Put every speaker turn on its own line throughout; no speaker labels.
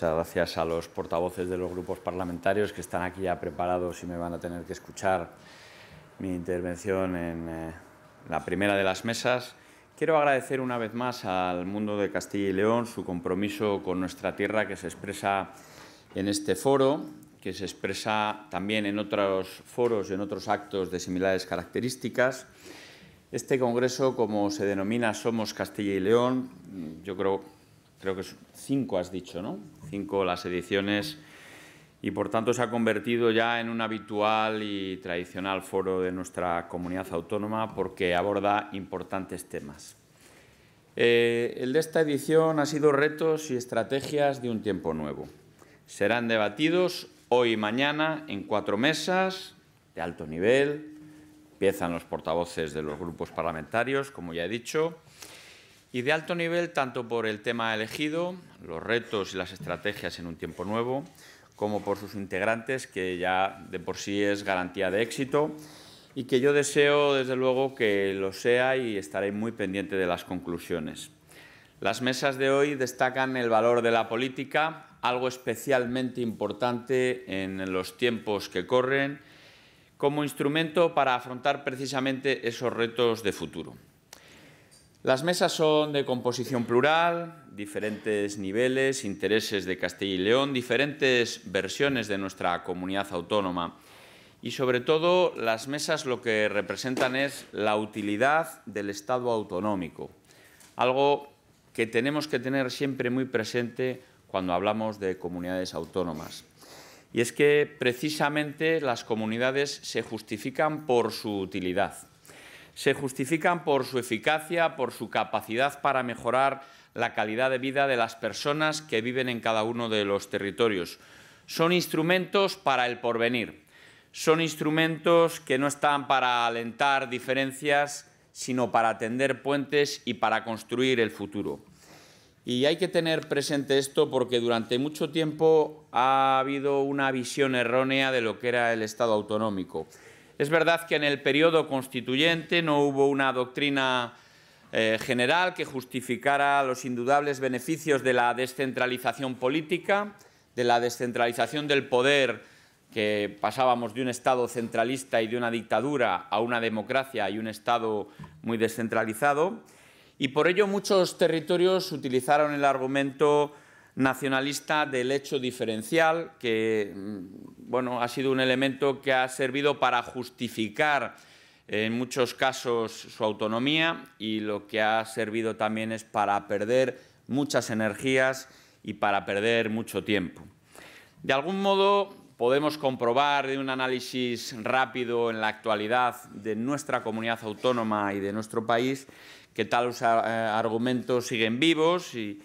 Muchas gracias a los portavoces de los grupos parlamentarios que están aquí ya preparados y me van a tener que escuchar mi intervención en eh, la primera de las mesas. Quiero agradecer una vez más al mundo de Castilla y León su compromiso con nuestra tierra que se expresa en este foro, que se expresa también en otros foros y en otros actos de similares características. Este congreso, como se denomina Somos Castilla y León, yo creo creo que cinco has dicho, ¿no? Cinco las ediciones y por tanto se ha convertido ya en un habitual y tradicional foro de nuestra comunidad autónoma porque aborda importantes temas. Eh, el de esta edición ha sido retos y estrategias de un tiempo nuevo. Serán debatidos hoy y mañana en cuatro mesas de alto nivel. Empiezan los portavoces de los grupos parlamentarios, como ya he dicho y de alto nivel tanto por el tema elegido, los retos y las estrategias en un tiempo nuevo, como por sus integrantes, que ya de por sí es garantía de éxito y que yo deseo desde luego que lo sea y estaré muy pendiente de las conclusiones. Las mesas de hoy destacan el valor de la política, algo especialmente importante en los tiempos que corren, como instrumento para afrontar precisamente esos retos de futuro. Las mesas son de composición plural, diferentes niveles, intereses de Castilla y León, diferentes versiones de nuestra comunidad autónoma. Y sobre todo, las mesas lo que representan es la utilidad del Estado autonómico, algo que tenemos que tener siempre muy presente cuando hablamos de comunidades autónomas. Y es que precisamente las comunidades se justifican por su utilidad se justifican por su eficacia, por su capacidad para mejorar la calidad de vida de las personas que viven en cada uno de los territorios. Son instrumentos para el porvenir, son instrumentos que no están para alentar diferencias, sino para tender puentes y para construir el futuro. Y hay que tener presente esto porque durante mucho tiempo ha habido una visión errónea de lo que era el Estado autonómico. Es verdad que en el periodo constituyente no hubo una doctrina eh, general que justificara los indudables beneficios de la descentralización política, de la descentralización del poder, que pasábamos de un Estado centralista y de una dictadura a una democracia y un Estado muy descentralizado. Y por ello muchos territorios utilizaron el argumento nacionalista del hecho diferencial, que mm, bueno, ha sido un elemento que ha servido para justificar eh, en muchos casos su autonomía y lo que ha servido también es para perder muchas energías y para perder mucho tiempo. De algún modo podemos comprobar de un análisis rápido en la actualidad de nuestra comunidad autónoma y de nuestro país que tales eh, argumentos siguen vivos y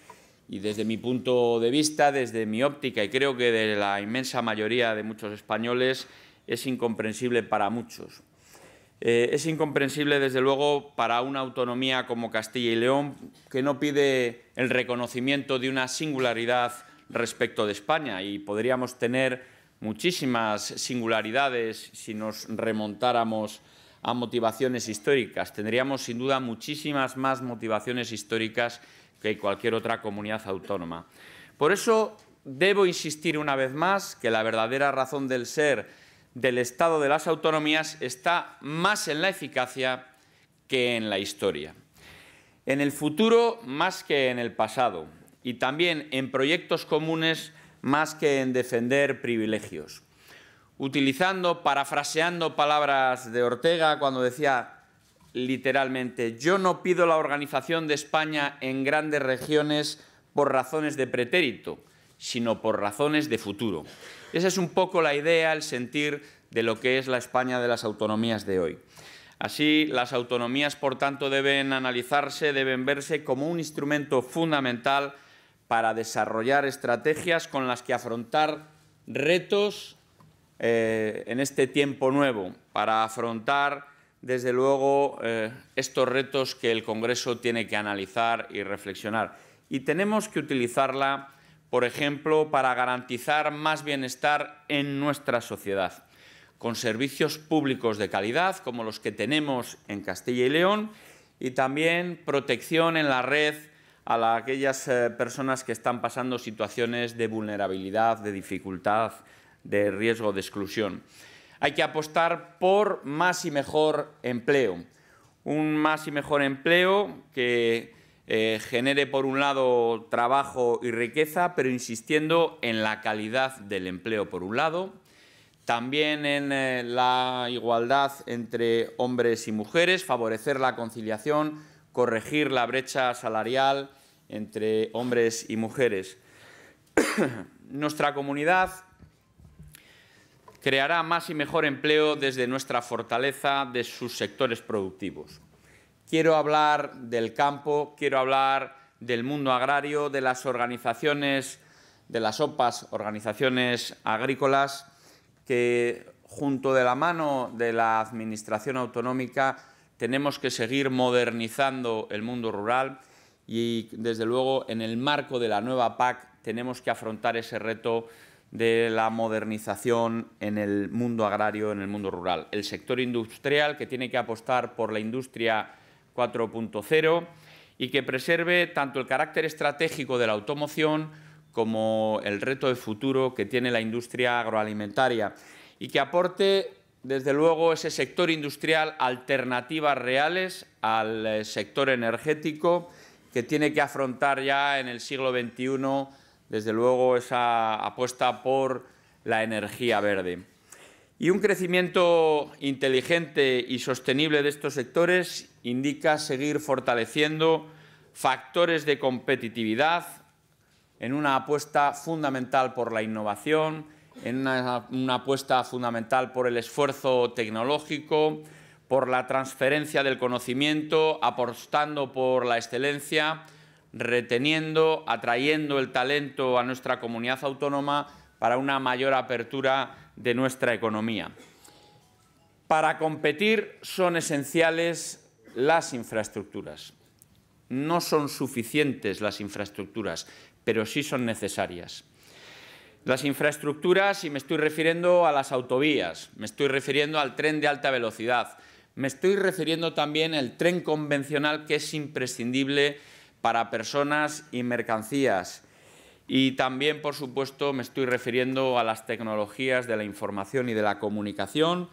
y desde mi punto de vista, desde mi óptica y creo que de la inmensa mayoría de muchos españoles, es incomprensible para muchos. Eh, es incomprensible, desde luego, para una autonomía como Castilla y León, que no pide el reconocimiento de una singularidad respecto de España. Y podríamos tener muchísimas singularidades si nos remontáramos a motivaciones históricas. Tendríamos, sin duda, muchísimas más motivaciones históricas que cualquier otra comunidad autónoma. Por eso debo insistir una vez más que la verdadera razón del ser del Estado de las autonomías está más en la eficacia que en la historia. En el futuro más que en el pasado y también en proyectos comunes más que en defender privilegios. Utilizando, parafraseando palabras de Ortega cuando decía literalmente, yo no pido la organización de España en grandes regiones por razones de pretérito, sino por razones de futuro. Esa es un poco la idea, el sentir de lo que es la España de las autonomías de hoy. Así, las autonomías, por tanto, deben analizarse, deben verse como un instrumento fundamental para desarrollar estrategias con las que afrontar retos eh, en este tiempo nuevo, para afrontar desde luego, eh, estos retos que el Congreso tiene que analizar y reflexionar. Y tenemos que utilizarla, por ejemplo, para garantizar más bienestar en nuestra sociedad, con servicios públicos de calidad, como los que tenemos en Castilla y León, y también protección en la red a aquellas eh, personas que están pasando situaciones de vulnerabilidad, de dificultad, de riesgo de exclusión. Hay que apostar por más y mejor empleo. Un más y mejor empleo que eh, genere, por un lado, trabajo y riqueza, pero insistiendo en la calidad del empleo, por un lado, también en eh, la igualdad entre hombres y mujeres, favorecer la conciliación, corregir la brecha salarial entre hombres y mujeres. Nuestra comunidad creará más y mejor empleo desde nuestra fortaleza de sus sectores productivos. Quiero hablar del campo, quiero hablar del mundo agrario, de las organizaciones, de las OPAs, organizaciones agrícolas, que junto de la mano de la Administración autonómica tenemos que seguir modernizando el mundo rural y, desde luego, en el marco de la nueva PAC tenemos que afrontar ese reto de la modernización en el mundo agrario, en el mundo rural. El sector industrial que tiene que apostar por la industria 4.0 y que preserve tanto el carácter estratégico de la automoción como el reto de futuro que tiene la industria agroalimentaria y que aporte, desde luego, ese sector industrial alternativas reales al eh, sector energético que tiene que afrontar ya en el siglo XXI desde luego, esa apuesta por la energía verde. Y un crecimiento inteligente y sostenible de estos sectores indica seguir fortaleciendo factores de competitividad en una apuesta fundamental por la innovación, en una, una, apuesta fundamental por el esfuerzo tecnológico, por la transferencia del conocimiento, apostando por la excelencia reteniendo, atrayendo el talento a nuestra comunidad autónoma para una mayor apertura de nuestra economía. Para competir son esenciales las infraestructuras. No son suficientes las infraestructuras, pero sí son necesarias. Las infraestructuras, y me estoy refiriendo a las autovías, me estoy refiriendo al tren de alta velocidad, me estoy refiriendo también al tren convencional que es imprescindible para personas y mercancías. Y también, por supuesto, me estoy refiriendo a las tecnologías de la información y de la comunicación,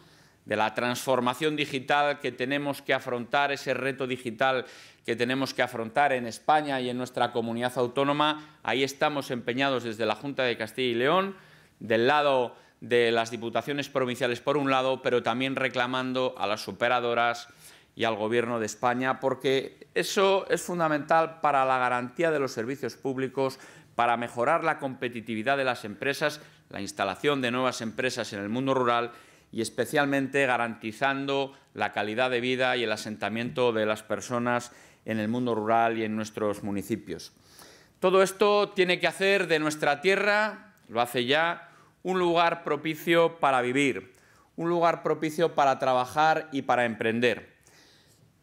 de la transformación digital que tenemos que afrontar, ese reto digital que tenemos que afrontar en España y en nuestra comunidad autónoma. Ahí estamos empeñados desde la Junta de Castilla y León, del lado de las diputaciones provinciales por un lado, pero también reclamando a las operadoras, y al Gobierno de España, porque eso es fundamental para la garantía de los servicios públicos, para mejorar la competitividad de las empresas, la instalación de nuevas empresas en el mundo rural y especialmente garantizando la calidad de vida y el asentamiento de las personas en el mundo rural y en nuestros municipios. Todo esto tiene que hacer de nuestra tierra, lo hace ya, un lugar propicio para vivir, un lugar propicio para trabajar y para emprender.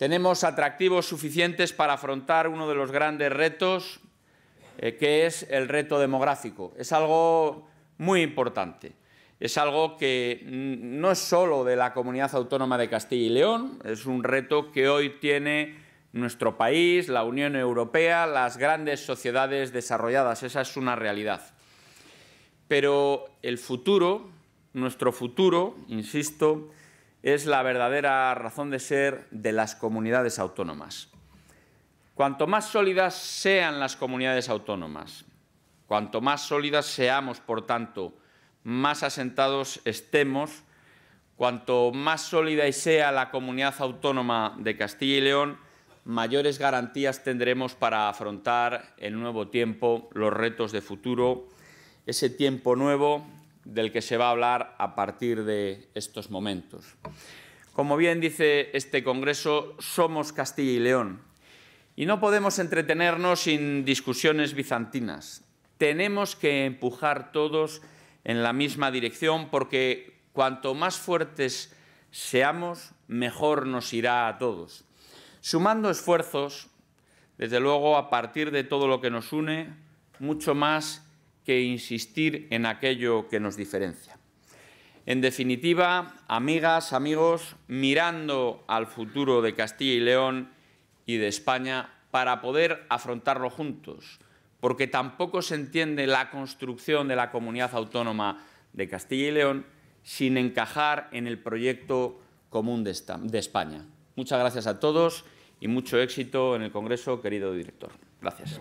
Tenemos atractivos suficientes para afrontar uno de los grandes retos, eh, que es el reto demográfico. Es algo muy importante. Es algo que no es solo de la comunidad autónoma de Castilla y León, es un reto que hoy tiene nuestro país, la Unión Europea, las grandes sociedades desarrolladas. Esa es una realidad. Pero el futuro, nuestro futuro, insisto, es la verdadera razón de ser de las comunidades autónomas. Cuanto más sólidas sean las comunidades autónomas, cuanto más sólidas seamos, por tanto, más asentados estemos, cuanto más sólida y sea la comunidad autónoma de Castilla y León, mayores garantías tendremos para afrontar el nuevo tiempo, los retos de futuro, ese tiempo nuevo del que se va a hablar a partir de estos momentos. Como bien dice este Congreso, somos Castilla y León y no podemos entretenernos sin discusiones bizantinas. Tenemos que empujar todos en la misma dirección porque cuanto más fuertes seamos, mejor nos irá a todos. Sumando esfuerzos, desde luego a partir de todo lo que nos une, mucho más que insistir en aquello que nos diferencia. En definitiva, amigas, amigos, mirando al futuro de Castilla y León y de España para poder afrontarlo juntos, porque tampoco se entiende la construcción de la comunidad autónoma de Castilla y León sin encajar en el proyecto común de, España. Muchas gracias a todos y mucho éxito en el Congreso, querido director. gracias.